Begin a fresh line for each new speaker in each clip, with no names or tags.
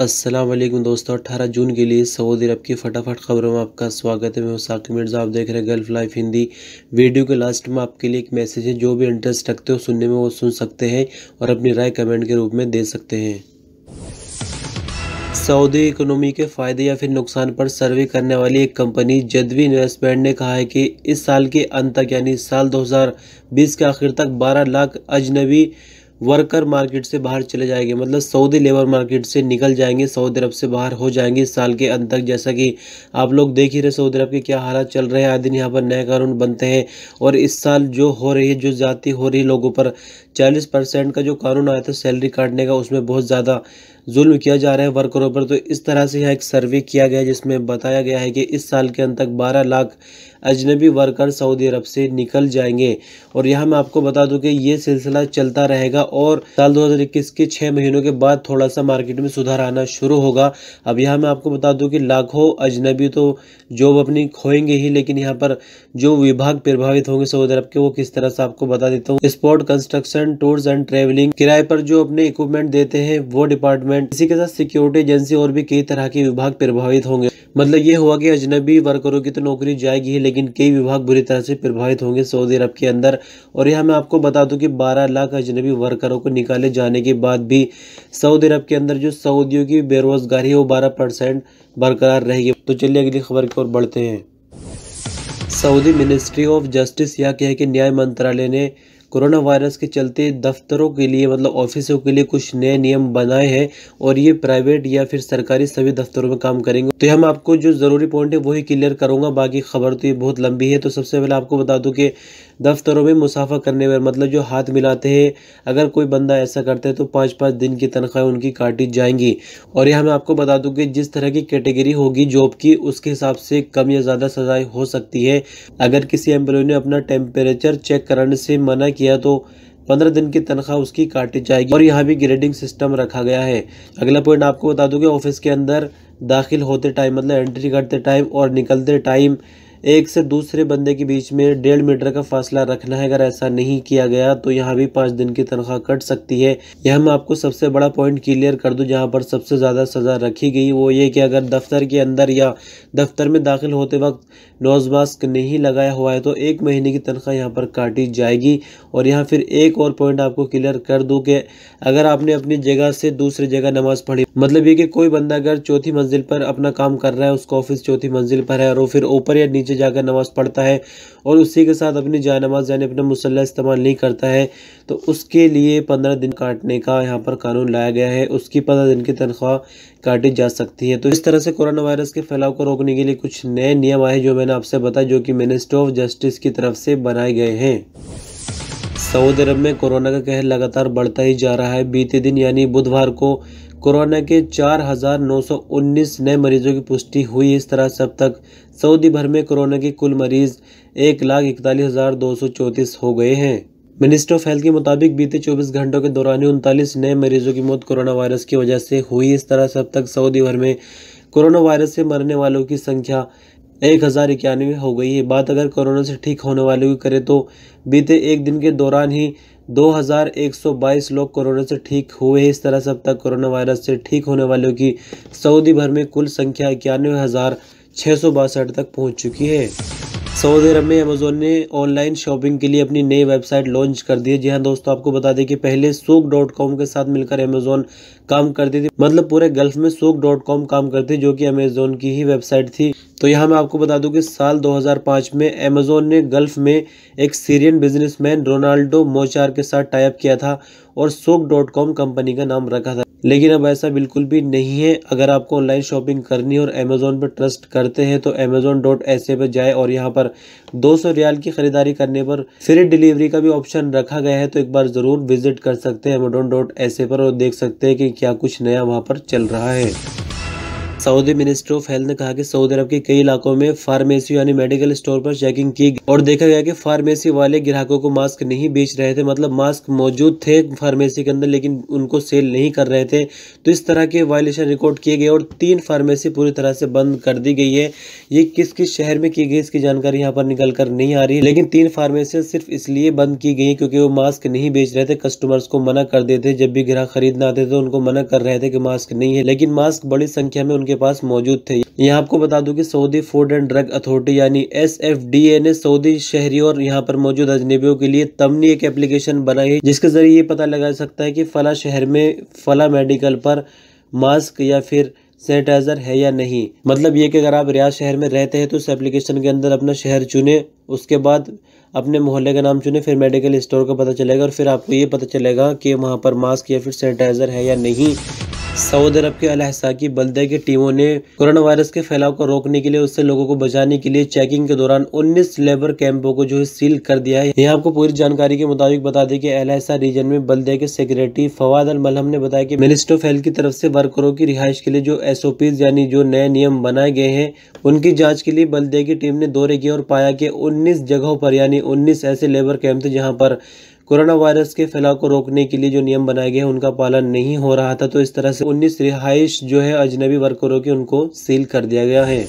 असलम दोस्तों अट्ठारह जून के लिए सऊदी अरब की फटाफट खबरों में आपका स्वागत है मैं साकिब मिर्ज़ा आप देख रहे हैं गल्फ लाइफ हिंदी वीडियो के लास्ट में आपके लिए एक मैसेज है जो भी इंटरेस्ट रखते हो सुनने में वो सुन सकते हैं और अपनी राय कमेंट के रूप में दे सकते हैं सऊदी इकोनॉमी के फ़ायदे या फिर नुकसान पर सर्वे करने वाली एक कंपनी जदवी इन्वेस्टमेंट ने कहा है कि इस साल के अंत तक यानी साल 2020 के आखिर तक 12 लाख अजनबी वर्कर मार्केट से बाहर चले जाएंगे मतलब सऊदी लेबर मार्केट से निकल जाएंगे सऊदी अरब से बाहर हो जाएंगे इस साल के अंत तक जैसा कि आप लोग देख ही रहे सऊदी अरब के क्या हालात चल रहे हैं आए दिन यहाँ पर नए कानून बनते हैं और इस साल जो हो रही है जो जाति हो रही है लोगों पर चालीस परसेंट का जो कानून आया था सैलरी काटने का उसमें बहुत ज़्यादा जुल्म किया जा रहा है वर्करों पर तो इस तरह से यहाँ एक सर्वे किया गया जिसमें बताया गया है कि इस साल के अंत तक 12 लाख अजनबी वर्कर सऊदी अरब से निकल जाएंगे और यहाँ मैं आपको बता दूं कि ये सिलसिला चलता रहेगा और साल 2021 के छः महीनों के बाद थोड़ा सा मार्केट में सुधार आना शुरू होगा अब यहाँ मैं आपको बता दूँ कि लाखों अजनबी तो जॉब अपनी खोएंगे ही लेकिन यहाँ पर जो विभाग प्रभावित होंगे सऊदी अरब के वो किस तरह से आपको बता देता हूँ sport construction tours and travelling किराए पर जो अपने इक्विपमेंट देते हैं वो डिपार्टमेंट गवर्नमेंट इसी के साथ सिक्योरिटी एजेंसी और भी कई तरह के विभाग प्रभावित होंगे मतलब ये हुआ कि अजनबी वर्करों की तो नौकरी जाएगी ही लेकिन कई विभाग बुरी तरह से प्रभावित होंगे सऊदी अरब के अंदर और यहाँ मैं आपको बता दूँ कि बारह लाख अजनबी वर्करों को निकाले जाने के बाद भी सऊदी अरब के अंदर जो सऊदियों की बेरोजगारी है वो बारह परसेंट बरकरार रहेगी तो चलिए अगली खबर की ओर बढ़ते हैं सऊदी मिनिस्ट्री ऑफ जस्टिस यह कहे कि न्याय मंत्रालय ने कोरोना वायरस के चलते दफ्तरों के लिए मतलब ऑफिसों के लिए कुछ नए नियम बनाए हैं और ये प्राइवेट या फिर सरकारी सभी दफ्तरों में काम करेंगे तो हम आपको जो ज़रूरी पॉइंट है वही क्लियर करूँगा बाकी खबर तो ये बहुत लंबी है तो सबसे पहले आपको बता दूँ कि दफ्तरों में मुसाफा करने में मतलब जो हाथ मिलाते हैं अगर कोई बंदा ऐसा करता है तो पाँच पाँच दिन की तनख्वाह उनकी काटी जाएंगी और यह मैं आपको बता दूँ कि जिस तरह की कैटेगरी होगी जॉब की उसके हिसाब से कम या ज़्यादा सजाएं हो सकती है अगर किसी एम्प्लॉय ने अपना टेम्परेचर चेक कराने से मना किया तो पंद्रह दिन की तनख्वाह उसकी काटी जाएगी और यहाँ भी ग्रेडिंग सिस्टम रखा गया है अगला पॉइंट आपको बता दूँ कि ऑफिस के अंदर दाखिल होते टाइम मतलब एंट्री करते टाइम और निकलते टाइम एक से दूसरे बंदे के बीच में डेढ़ मीटर का फासला रखना है अगर ऐसा नहीं किया गया तो यहाँ भी पाँच दिन की तनख्वाह कट सकती है यह मैं आपको सबसे बड़ा पॉइंट क्लियर कर दूँ जहाँ पर सबसे ज़्यादा सज़ा रखी गई वो ये कि अगर दफ्तर के अंदर या दफ्तर में दाखिल होते वक्त नोज मास्क नहीं लगाया हुआ है तो एक महीने की तनख्वाह यहाँ पर काटी जाएगी और यहाँ फिर एक और पॉइंट आपको क्लियर कर दूँ कि अगर आपने अपनी जगह से दूसरी जगह नमाज़ पढ़ी मतलब ये कि कोई बंदा अगर चौथी मंजिल पर अपना काम कर रहा है उसका ऑफिस चौथी मंजिल पर है और वो फिर ऊपर या नीचे नीचे जाकर नमाज़ पढ़ता है और उसी के साथ अपनी जाय नमाज यानी अपना मुसल्ला इस्तेमाल नहीं करता है तो उसके लिए पंद्रह दिन काटने का यहाँ पर कानून लाया गया है उसकी पंद्रह दिन की तनख्वाह काटी जा सकती है तो इस तरह से कोरोना वायरस के फैलाव को रोकने के लिए कुछ नए नियम आए जो मैंने आपसे बताया जो कि मिनिस्टर ऑफ जस्टिस की तरफ से बनाए गए हैं सऊदी अरब में कोरोना का कहर लगातार बढ़ता ही जा रहा है बीते दिन यानी बुधवार को कोरोना के 4,919 नए मरीजों की पुष्टि हुई इस तरह से अब तक सऊदी भर में कोरोना के कुल मरीज एक लाख इकतालीस हज़ार दो सौ चौंतीस हो गए हैं मिनिस्टर ऑफ हेल्थ के मुताबिक बीते 24 घंटों के दौरान ही उनतालीस नए मरीजों की मौत कोरोना वायरस की वजह से हुई इस तरह से अब तक सऊदी भर में कोरोना वायरस से मरने वालों की संख्या एक हज़ार इक्यानवे हो गई है बात अगर कोरोना से ठीक होने वालों की करें तो बीते एक दिन के दौरान ही 2122 लोग कोरोना से ठीक हुए इस तरह से अब तक कोरोना वायरस से ठीक होने वालों की सऊदी भर में कुल संख्या इक्यानवे हज़ार छः सौ बासठ तक पहुंच चुकी है सऊदी अरब में अमेजोन ने ऑनलाइन शॉपिंग के लिए अपनी नई वेबसाइट लॉन्च कर दी है जी हाँ दोस्तों आपको बता दें कि पहले सूक डॉट कॉम के साथ मिलकर अमेजोन काम करती थी मतलब पूरे गल्फ में सोक डॉट कॉम काम करती जो कि अमेजोन की ही वेबसाइट थी तो यहाँ मैं आपको बता दूं कि साल 2005 में अमेजोन ने गल्फ में एक सीरियन बिजनेसमैन रोनाल्डो मोचार के साथ टाइप किया था और सोक डॉट कॉम कंपनी का नाम रखा था लेकिन अब ऐसा बिल्कुल भी नहीं है अगर आपको ऑनलाइन शॉपिंग करनी है और अमेज़ोन पर ट्रस्ट करते हैं तो अमेज़ोन डॉट ऐसे पर जाए और यहाँ पर दो सौ रियाल की ख़रीदारी करने पर फ्री डिलीवरी का भी ऑप्शन रखा गया है तो एक बार ज़रूर विजिट कर सकते हैं अमेजोन डॉट ऐसे पर और देख सकते हैं कि क्या कुछ नया वहाँ पर चल रहा है सऊदी मिनिस्ट्री ऑफ हेल्थ ने कहा कि सऊदी अरब के कई इलाकों में फार्मेसी यानी मेडिकल स्टोर पर चेकिंग की और देखा गया कि फार्मेसी वाले ग्राहकों को मास्क नहीं बेच रहे थे मतलब मास्क मौजूद थे फार्मेसी के अंदर लेकिन उनको सेल नहीं कर रहे थे तो इस तरह के वायलेशन रिकॉर्ड किए गए और तीन फार्मेसी पूरी तरह से बंद कर दी गई है ये किस किस शहर में की गई इसकी जानकारी यहाँ पर निकल कर नहीं आ रही लेकिन तीन फार्मेसियाँ सिर्फ इसलिए बंद की गई क्योंकि वो मास्क नहीं बेच रहे थे कस्टमर्स को मना कर देते जब भी ग्राहक खरीदना आते थे उनको मना कर रहे थे कि मास्क नहीं है लेकिन मास्क बड़ी संख्या में उनके पास मौजूद थे यहाँ आपको बता दूं कि Saudi food and drug authority यानी एस एफ डी ए ने सऊदी शहरी और यहाँ पर मौजूद अजनबियों के लिए तमनी एक एप्लीकेशन बनाई है जिसके जरिए ये पता लगा सकता है कि फला शहर में फला मेडिकल पर मास्क या फिर सैनिटाइजर है या नहीं मतलब ये कि अगर आप रियाज शहर में रहते हैं तो उस एप्लीकेशन के अंदर अपना शहर चुने उसके बाद अपने मोहल्ले का नाम चुने फिर मेडिकल स्टोर का पता चलेगा और फिर आपको ये पता चलेगा कि वहाँ पर मास्क या फिर सैनिटाइजर है या नहीं सऊदी अरब के अलहसा की बल्दे की टीमों ने कोरोना वायरस के फैलाव को रोकने के लिए उससे लोगों को बचाने के लिए चेकिंग के दौरान 19 लेबर कैंपों को जो है सील कर दिया है यहाँ आपको पूरी जानकारी के मुताबिक बता दें कि अलहसा रीजन में बल्दे के सेक्रेटरी फवाद अल मलहम ने बताया कि मिनिस्टर ऑफ हेल्थ की तरफ से वर्करों की रिहाइश के लिए जो एस यानी जो नए नियम बनाए गए हैं उनकी जाँच के लिए बल्दे की टीम ने दौरे किए और पाया कि उन्नीस जगहों पर यानी उन्नीस ऐसे लेबर कैंप थे जहाँ पर कोरोना वायरस के फैलाव को रोकने के लिए जो नियम बनाए गए हैं उनका पालन नहीं हो रहा था तो इस तरह से उन्नीस रिहाइश जो है अजनबी वर्करों की उनको सील कर दिया गया है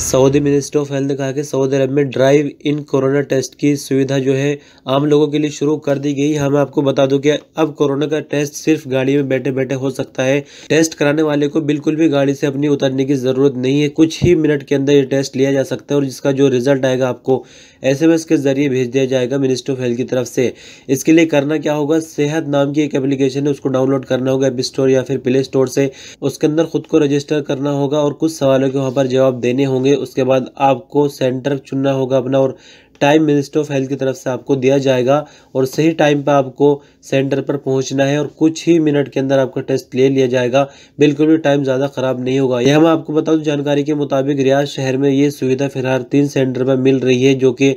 सऊदी मिनिस्ट्री ऑफ हेल्थ ने कहा कि सऊदी अरब में ड्राइव इन कोरोना टेस्ट की सुविधा जो है आम लोगों के लिए शुरू कर दी गई हम आपको बता दूं कि अब कोरोना का टेस्ट सिर्फ गाड़ी में बैठे बैठे हो सकता है टेस्ट कराने वाले को बिल्कुल भी गाड़ी से अपनी उतरने की ज़रूरत नहीं है कुछ ही मिनट के अंदर ये टेस्ट लिया जा सकता है और जिसका जो रिजल्ट आएगा आपको एस के ज़रिए भेज दिया जाएगा मिनिस्टर ऑफ हेल्थ की तरफ से इसके लिए करना क्या होगा सेहत नाम की एक एप्लीकेशन है उसको डाउनलोड करना होगा एप स्टोर या फिर प्ले स्टोर से उसके अंदर खुद को रजिस्टर करना होगा और कुछ सवालों के वहाँ पर जवाब देने होंगे होंगे उसके बाद आपको सेंटर चुनना होगा अपना और टाइम मिनिस्ट्री ऑफ हेल्थ की तरफ से आपको दिया जाएगा और सही टाइम पर आपको सेंटर पर पहुंचना है और कुछ ही मिनट के अंदर आपका टेस्ट ले लिया जाएगा बिल्कुल भी टाइम ज़्यादा ख़राब नहीं होगा यह मैं आपको बता दूँ जानकारी के मुताबिक रियाज शहर में ये सुविधा फिलहाल तीन सेंटर पर मिल रही है जो कि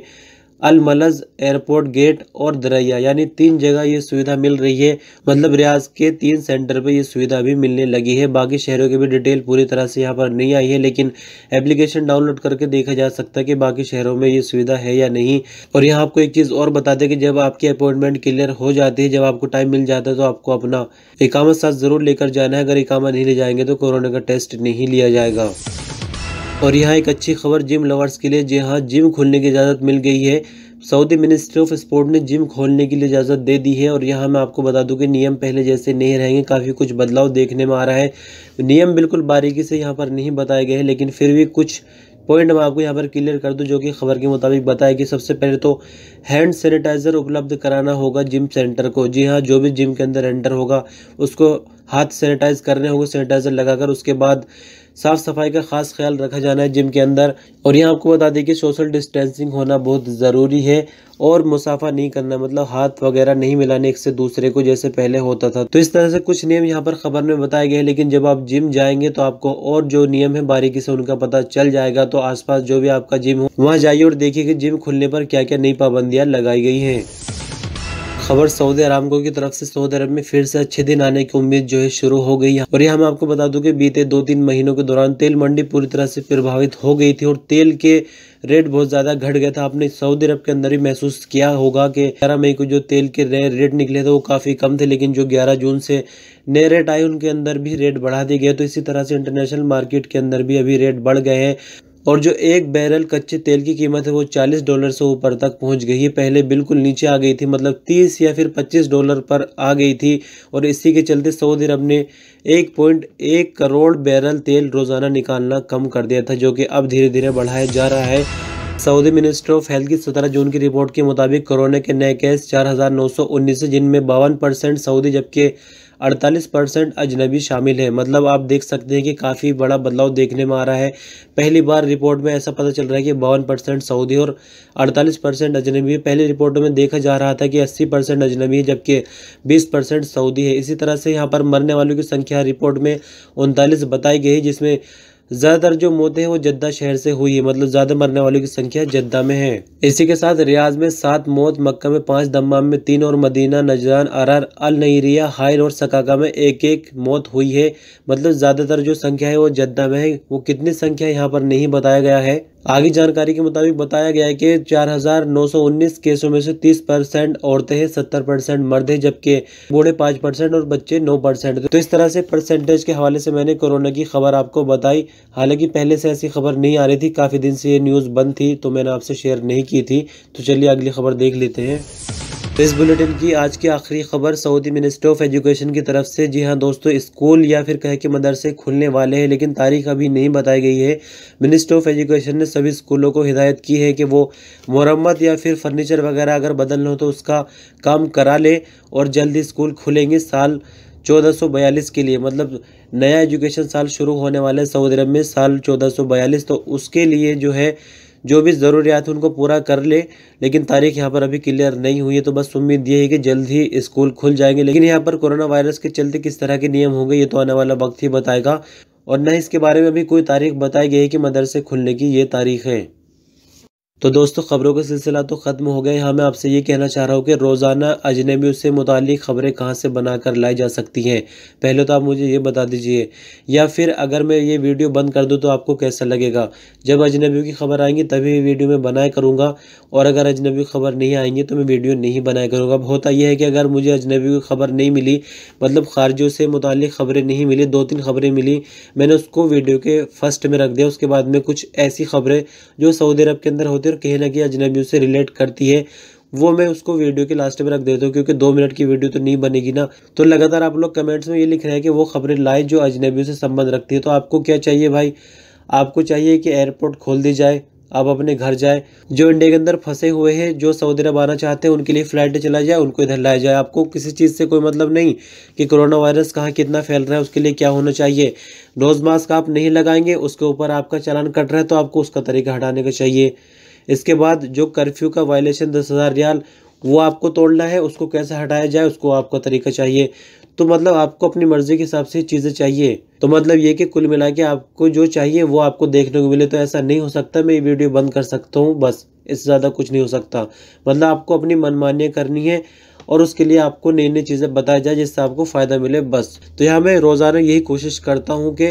अलमलज एयरपोर्ट गेट और दरैया यानी तीन जगह ये सुविधा मिल रही है मतलब रियाज के तीन सेंटर पे ये सुविधा भी मिलने लगी है बाकी शहरों की भी डिटेल पूरी तरह से यहाँ पर नहीं आई है लेकिन एप्लीकेशन डाउनलोड करके देखा जा सकता है कि बाकी शहरों में ये सुविधा है या नहीं और यहाँ आपको एक चीज़ और बता दें कि जब आपकी अपॉइंटमेंट क्लियर हो जाती है जब आपको टाइम मिल जाता है तो आपको अपना इकामा साथ ज़रूर लेकर जाना है अगर इकामा नहीं ले जाएंगे तो कोरोना का टेस्ट नहीं लिया जाएगा और यहाँ एक अच्छी खबर जिम लवर्स के लिए जी हाँ जिम खोलने की इजाज़त मिल गई है सऊदी मिनिस्ट्री ऑफ स्पोर्ट ने जिम खोलने के लिए इजाज़त दे दी है और यहाँ मैं आपको बता दूं कि नियम पहले जैसे नहीं रहेंगे काफ़ी कुछ बदलाव देखने में आ रहा है नियम बिल्कुल बारीकी से यहाँ पर नहीं बताए गए हैं लेकिन फिर भी कुछ पॉइंट मैं आपको यहाँ पर क्लियर कर दूँ जो कि खबर के मुताबिक बताए कि सबसे पहले तो हैंड सैनिटाइज़र उपलब्ध कराना होगा जिम सेंटर को जी हाँ जो भी जिम के अंदर एंटर होगा उसको हाथ सैनिटाइज़ करने होंगे सैनिटाइज़र लगाकर उसके बाद साफ़ सफाई का खास ख्याल रखा जाना है जिम के अंदर और यहाँ आपको बता दें कि सोशल डिस्टेंसिंग होना बहुत ज़रूरी है और मुसाफा नहीं करना मतलब हाथ वगैरह नहीं मिलाने एक से दूसरे को जैसे पहले होता था तो इस तरह से कुछ नियम यहाँ पर खबर में बताए गए हैं लेकिन जब आप जिम जाएंगे तो आपको और जो नियम है बारीकी से उनका पता चल जाएगा तो आसपास जो भी आपका जिम हो वहाँ जाइए और देखिए कि जिम खुलने पर क्या क्या नई पाबंदियाँ लगाई गई हैं खबर सऊदी अरामको की तरफ से सऊदी अरब में फिर से अच्छे दिन आने की उम्मीद जो है शुरू हो गई है और यह हम आपको बता दूं कि बीते दो तीन महीनों के दौरान तेल मंडी पूरी तरह से प्रभावित हो गई थी और तेल के रेट बहुत ज़्यादा घट गया था आपने सऊदी अरब के अंदर ही महसूस किया होगा कि ग्यारह मई को जो तेल के नए रेट निकले थे वो काफ़ी कम थे लेकिन जो ग्यारह जून से नए रेट आए उनके अंदर भी रेट बढ़ा दिए गए तो इसी तरह से इंटरनेशनल मार्केट के अंदर भी अभी रेट बढ़ गए हैं और जो एक बैरल कच्चे तेल की कीमत है वो चालीस डॉलर से ऊपर तक पहुंच गई है पहले बिल्कुल नीचे आ गई थी मतलब तीस या फिर पच्चीस डॉलर पर आ गई थी और इसी के चलते सऊदी अरब ने एक पॉइंट एक करोड़ बैरल तेल रोज़ाना निकालना कम कर दिया था जो कि अब धीरे धीरे बढ़ाया जा रहा है सऊदी मिनिस्टर ऑफ हेल्थ की 17 जून की रिपोर्ट के मुताबिक कोरोना के नए केस 4,919 जिनमें बावन परसेंट सऊदी जबकि अड़तालीस परसेंट अजनबी शामिल है मतलब आप देख सकते हैं कि काफ़ी बड़ा बदलाव देखने में आ रहा है पहली बार रिपोर्ट में ऐसा पता चल रहा है कि बावन परसेंट सऊदी और अड़तालीस परसेंट अजनबी है पहली रिपोर्ट में देखा जा रहा था कि अस्सी परसेंट अजनबी है जबकि बीस परसेंट सऊदी है इसी तरह से यहाँ पर मरने वालों की संख्या रिपोर्ट में उनतालीस बताई गई जिसमें ज़्यादातर जो मौतें हैं वो जद्दा शहर से हुई है मतलब ज़्यादा मरने वालों की संख्या जद्दा में है इसी के साथ रियाज में सात मौत मक्का में पाँच दम्मा में तीन और मदीना नजरान अरार अल नहरिया हायर और सकाका में एक एक मौत हुई है मतलब ज़्यादातर जो संख्या है वो जद्दा में है वो कितनी संख्या यहाँ पर नहीं बताया गया है आगे जानकारी के मुताबिक बताया गया है कि 4,919 केसों में से 30 परसेंट औरतें हैं 70 परसेंट मर्द हैं जबकि बूढ़े 5 परसेंट और बच्चे 9 परसेंट तो इस तरह से परसेंटेज के हवाले से मैंने कोरोना की खबर आपको बताई हालांकि पहले से ऐसी खबर नहीं आ रही थी काफ़ी दिन से ये न्यूज़ बंद थी तो मैंने आपसे शेयर नहीं की थी तो चलिए अगली खबर देख लेते हैं तो इस बुलेटिन की आज की आखिरी खबर सऊदी मिनिस्टर ऑफ एजुकेशन की तरफ से जी हाँ दोस्तों स्कूल या फिर कह के मदरसे खुलने वाले हैं लेकिन तारीख अभी नहीं बताई गई है मिनिस्टर ऑफ एजुकेशन ने सभी स्कूलों को हिदायत की है कि वो मरम्मत या फिर फर्नीचर वगैरह अगर बदल हो तो उसका काम करा ले और जल्दी स्कूल खुलेंगे साल चौदह के लिए मतलब नया एजुकेशन साल शुरू होने वाला है सऊदी अरब में साल चौदह तो उसके लिए जो है जो भी ज़रूरियात है उनको पूरा कर ले लेकिन तारीख यहाँ पर अभी क्लियर नहीं हुई है तो बस उम्मीद ये है कि जल्द ही स्कूल खुल जाएंगे लेकिन यहाँ पर कोरोना वायरस के चलते किस तरह के नियम होंगे ये तो आने वाला वक्त ही बताएगा और न इसके बारे में अभी कोई तारीख बताई गई है कि मदरसे खुलने की ये तारीख है तो दोस्तों खबरों का सिलसिला तो ख़त्म हो गया यहाँ मैं आपसे ये कहना चाह रहा हूँ कि रोज़ाना अजनबी से मुतल ख़बरें कहाँ से बना कर लाई जा सकती हैं पहले तो आप मुझे ये बता दीजिए या फिर अगर मैं ये वीडियो बंद कर दूँ तो आपको कैसा लगेगा जब अजनबियों की खबर आएंगी तभी वीडियो में बनाया करूँगा और अगर अजनबी की खबर नहीं आएंगी तो मैं वीडियो नहीं बनाया करूँगा अब होता यह है कि अगर मुझे अजनबी की खबर नहीं मिली मतलब खारजों से मुतल ख़बरें नहीं मिली दो तीन खबरें मिली मैंने उसको वीडियो के फर्स्ट में रख दिया उसके बाद में कुछ ऐसी खबरें जो सऊदी अरब के अंदर होती होती कहीं ना कहीं अजनबियों से रिलेट करती है वो मैं उसको वीडियो के लास्ट में रख देता हूँ क्योंकि दो मिनट की वीडियो तो नहीं बनेगी ना तो लगातार आप लोग कमेंट्स में ये लिख रहे हैं कि वो खबरें लाए जो अजनबियों से संबंध रखती है तो आपको क्या चाहिए भाई आपको चाहिए कि एयरपोर्ट खोल दी जाए आप अपने घर जाए जो इंडिया के अंदर फंसे हुए हैं जो सऊदी अरब आना चाहते हैं उनके लिए फ़्लाइट चला जाए उनको इधर लाया जाए आपको किसी चीज़ से कोई मतलब नहीं कि कोरोना वायरस कहाँ कितना फैल रहा है उसके लिए क्या होना चाहिए नोज़ मास्क आप नहीं लगाएंगे उसके ऊपर आपका चलान कट रहा है तो आपको उसका तरीका हटाने का चाहिए इसके बाद जो कर्फ्यू का वायलेशन दस हज़ार रियाल वो आपको तोड़ना है उसको कैसे हटाया जाए उसको आपका तरीका चाहिए तो मतलब आपको अपनी मर्ज़ी के हिसाब से चीज़ें चाहिए तो मतलब ये कि कुल मिला के आपको जो चाहिए वो आपको देखने को मिले तो ऐसा नहीं हो सकता मैं ये वीडियो बंद कर सकता हूँ बस इससे ज़्यादा कुछ नहीं हो सकता मतलब आपको अपनी मनमानियाँ करनी है और उसके लिए आपको नई नई चीज़ें बताई जाए जिससे आपको फ़ायदा मिले बस तो यहाँ मैं रोज़ाना यही कोशिश करता हूँ कि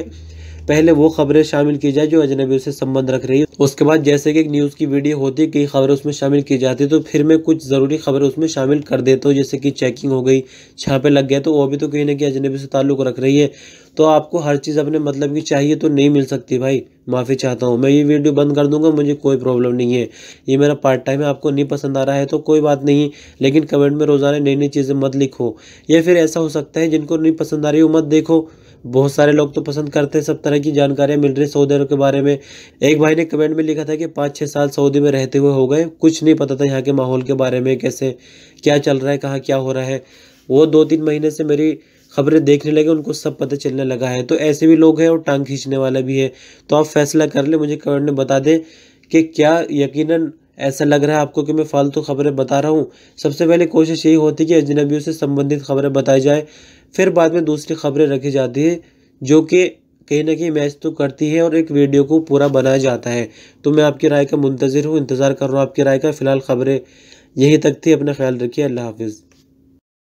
पहले वो खबरें शामिल की जाए जो अजनबियों से संबंध रख रही है उसके बाद जैसे कि न्यूज़ की वीडियो होती है कई खबरें उसमें शामिल की जाती तो फिर मैं कुछ ज़रूरी खबरें उसमें शामिल कर देता हूँ जैसे कि चेकिंग हो गई छापे लग गया तो वो भी तो कहीं ना कहीं अजनबी से ताल्लुक़ रख रही है तो आपको हर चीज़ अपने मतलब की चाहिए तो नहीं मिल सकती भाई माफ़ी चाहता हूँ मैं ये वीडियो बंद कर दूंगा मुझे कोई प्रॉब्लम नहीं है ये मेरा पार्ट टाइम है आपको नहीं पसंद आ रहा है तो कोई बात नहीं लेकिन कमेंट में रोज़ाना नई नई चीज़ें मत लिखो या फिर ऐसा हो सकता है जिनको नहीं पसंद आ रही हो मत देखो बहुत सारे लोग तो पसंद करते हैं सब तरह की जानकारियाँ मिल रही सऊदी अरब के बारे में एक भाई ने कमेंट में लिखा था कि पाँच छः साल सऊदी में रहते हुए हो गए कुछ नहीं पता था यहाँ के माहौल के बारे में कैसे क्या चल रहा है कहाँ क्या हो रहा है वो दो तीन महीने से मेरी खबरें देखने लगे उनको सब पता चलने लगा है तो ऐसे भी लोग हैं और टांग खींचने वाला भी है तो आप फैसला कर लें मुझे कमेंट में बता दें कि क्या यकीनन ऐसा लग रहा है आपको कि मैं फालतू खबरें बता रहा हूँ सबसे पहले कोशिश यही होती है कि अजनबियों से संबंधित खबरें बताई जाए फिर बाद में दूसरी खबरें रखी जाती है जो कि कहीं ना कहीं मैच तो करती है और एक वीडियो को पूरा बनाया जाता है तो मैं आपकी राय का मुंतज़र हूँ इंतज़ार कर रहा हूँ आपकी राय का फ़िलहाल खबरें यहीं तक थी अपना ख्याल रखिए अल्लाह हाफिज़